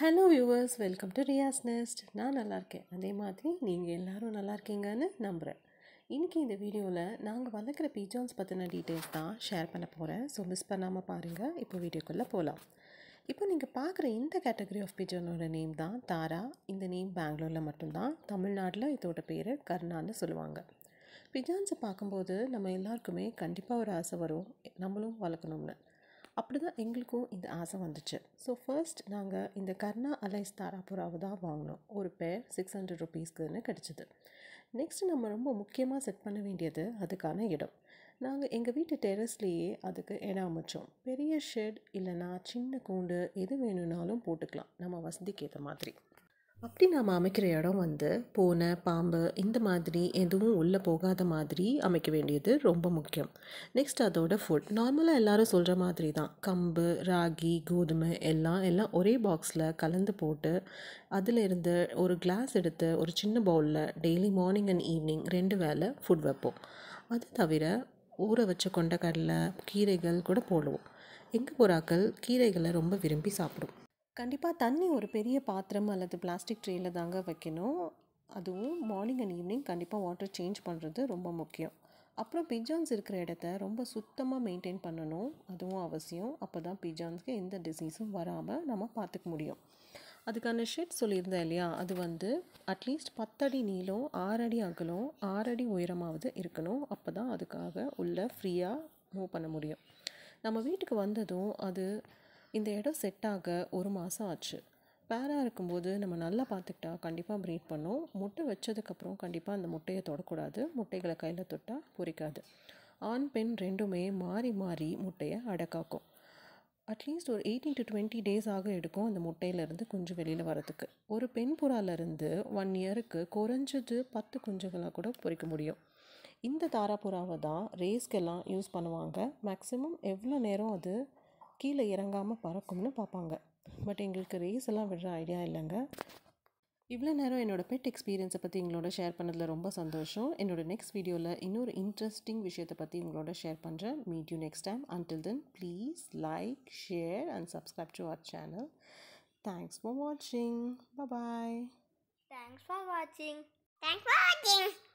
hello viewers welcome to Riya's nest நான் நல்லா இருக்கேன் அதே மாதிரி நீங்கள் எல்லோரும் நல்லா இருக்கீங்கன்னு நம்புகிறேன் இன்றைக்கி இந்த வீடியோவில் நாங்கள் வளர்க்குற பீஜான்ஸ் பற்றின டீட்டெயில்ஸ் தான் ஷேர் பண்ண போகிறேன் ஸோ மிஸ் பண்ணாமல் பாருங்கள் இப்போ வீடியோக்குள்ளே போகலாம் இப்போ நீங்கள் பார்க்குற இந்த கேட்டகரி ஆஃப் பீஜானோட நேம் தான் தாரா இந்த நேம் பெங்களூரில் மட்டும்தான் தமிழ்நாட்டில் இதோட பேர் கர்ணான்னு சொல்லுவாங்க பிஜான்ஸை பார்க்கும்போது நம்ம எல்லாருக்குமே கண்டிப்பாக ஒரு ஆசை வரும் நம்மளும் வளர்க்கணும்னு அப்படி தான் எங்களுக்கும் இந்த ஆசை வந்துச்சு ஸோ ஃபர்ஸ்ட் நாங்கள் இந்த கர்ணா அலைஸ் தாராபுராவை தான் வாங்கினோம் ஒரு பேர் சிக்ஸ் ஹண்ட்ரட் ருபீஸ்க்குன்னு கிடச்சிது நெக்ஸ்ட் நம்ம ரொம்ப முக்கியமாக செட் பண்ண வேண்டியது அதுக்கான இடம் நாங்கள் எங்கள் வீட்டு டெரஸ்லேயே அதுக்கு இடம் அமைச்சோம் பெரிய ஷெட் இல்லைனா சின்ன கூண்டு எது வேணும்னாலும் போட்டுக்கலாம் நம்ம வசதிக்கு ஏற்ற மாதிரி அப்படி நாம் அமைக்கிற இடம் வந்து பூனை பாம்பு இந்த மாதிரி எதுவும் உள்ளே போகாத மாதிரி அமைக்க வேண்டியது ரொம்ப முக்கியம் நெக்ஸ்ட் அதோட ஃபுட் நார்மலாக எல்லோரும் சொல்கிற மாதிரி தான் கம்பு ராகி கோதுமை எல்லாம் எல்லாம் ஒரே பாக்ஸில் கலந்து போட்டு அதில் இருந்து ஒரு கிளாஸ் எடுத்து ஒரு சின்ன பவுலில் டெய்லி மார்னிங் அண்ட் ஈவினிங் ரெண்டு வேலை ஃபுட் வைப்போம் அது தவிர ஊற வச்ச கொண்ட கடலை கீரைகள் கூட போடுவோம் எங்கள் புறாக்கள் கீரைகளை ரொம்ப விரும்பி சாப்பிடும் கண்டிப்பாக தண்ணி ஒரு பெரிய பாத்திரம் அல்லது பிளாஸ்டிக் ட்ரேயில் தாங்க வைக்கணும் அதுவும் மார்னிங் அண்ட் ஈவினிங் கண்டிப்பாக வாட்டர் சேஞ்ச் பண்ணுறது ரொம்ப முக்கியம் அப்புறம் பிஜான்ஸ் இருக்கிற இடத்த ரொம்ப சுத்தமாக மெயின்டைன் பண்ணணும் அதுவும் அவசியம் அப்போ தான் பிஜான்ஸ்க்கு எந்த டிசீஸும் வராமல் நம்ம பார்த்துக்க முடியும் அதுக்கான ஷெட் சொல்லியிருந்தேன் இல்லையா அது வந்து அட்லீஸ்ட் பத்தடி நீளம் ஆறடி அகலம் ஆறடி உயரமாவது இருக்கணும் அப்போ தான் அதுக்காக உள்ள ஃப்ரீயாக மூவ் பண்ண முடியும் நம்ம வீட்டுக்கு வந்ததும் அது இந்த இடம் செட் ஆக ஒரு மாதம் ஆச்சு பேராக இருக்கும்போது நம்ம நல்லா பார்த்துக்கிட்டா கண்டிப்பாக ப்ரீட் பண்ணும் முட்டை வச்சதுக்கப்புறம் கண்டிப்பாக அந்த முட்டையை தொடக்கூடாது முட்டைகளை கையில் தொட்டால் பொறிக்காது ஆண் பெண் ரெண்டுமே மாறி மாறி முட்டையை அடக்காக்கும் அட்லீஸ்ட் ஒரு எயிட்டீன் டு டுவெண்ட்டி டேஸ் ஆக எடுக்கும் அந்த முட்டையிலேருந்து குஞ்சு வெளியில் வரதுக்கு ஒரு பெண் புறாலேருந்து ஒன் இயருக்கு குறைஞ்சது பத்து குஞ்சுகளாக கூட பொறிக்க முடியும் இந்த தாராப்புறாவை தான் ரேஸ்க்கெல்லாம் யூஸ் பண்ணுவாங்க மேக்ஸிமம் எவ்வளோ நேரம் அது கீழே இறங்காமல் பறக்கும்னு பார்ப்பாங்க பட் எங்களுக்கு ரேஸ் எல்லாம் விடுற ஐடியா இல்லைங்க இவ்வளோ நேரம் என்னோடய பெட் எக்ஸ்பீரியன்ஸை பற்றி எங்களோட ஷேர் பண்ணதில் ரொம்ப சந்தோஷம் என்னோடய நெக்ஸ்ட் வீடியோவில் இன்னொரு இன்ட்ரெஸ்டிங் விஷயத்தை பற்றி உங்களோட ஷேர் பண்ணுறேன் meet you next time until then please like share and subscribe to our channel thanks for வாட்சிங் பாய் தேங்க்ஸ் ஃபார் வாட்சிங் தேங்க்ஸ் ஃபார் வாட்சிங்